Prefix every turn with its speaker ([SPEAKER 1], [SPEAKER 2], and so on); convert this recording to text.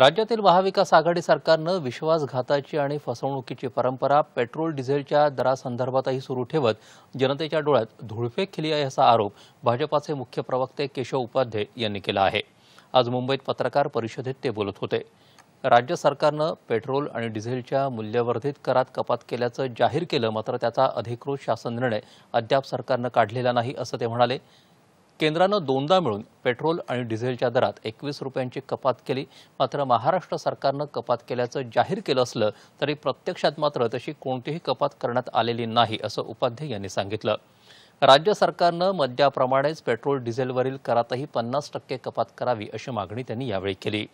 [SPEAKER 1] राज्यातील महाविकास आघाडी सरकारनं विश्वासघाताची आणि फसवणुकीची परंपरा पेट्रोल डिझेलच्या दरासंदर्भातही सुरू ठेवत जनतेच्या डोळ्यात धुळफेक केली आहे असा आरोप भाजपाचे मुख्य प्रवक्ते केशव उपाध्ये यांनी केला आहे आज मुंबईत पत्रकार परिषदेत ते बोलत होते राज्य सरकारनं पेट्रोल आणि डिझेलच्या मूल्यवर्धित करात कपात केल्याचं जाहीर केलं मात्र त्याचा अधिकृत शासन निर्णय अद्याप सरकारनं काढलेला नाही असं ते म्हणाले केंद्रानं दोनदा मिळून पेट्रोल आणि डिझेलच्या दरात एकवीस रुपयांची कपात केली मात्र महाराष्ट्र सरकारनं कपात केल्याचं जाहीर केलं असलं तरी प्रत्यक्षात मात्र तशी कोणतीही कपात करण्यात आलेली नाही असं उपाध्याय यांनी सांगितलं राज्य सरकारनं मद्याप्रमाणेच पेट्रोल डिझेलवरील करातही पन्नास टक्के कपात करावी अशी मागणी त्यांनी यावेळी केली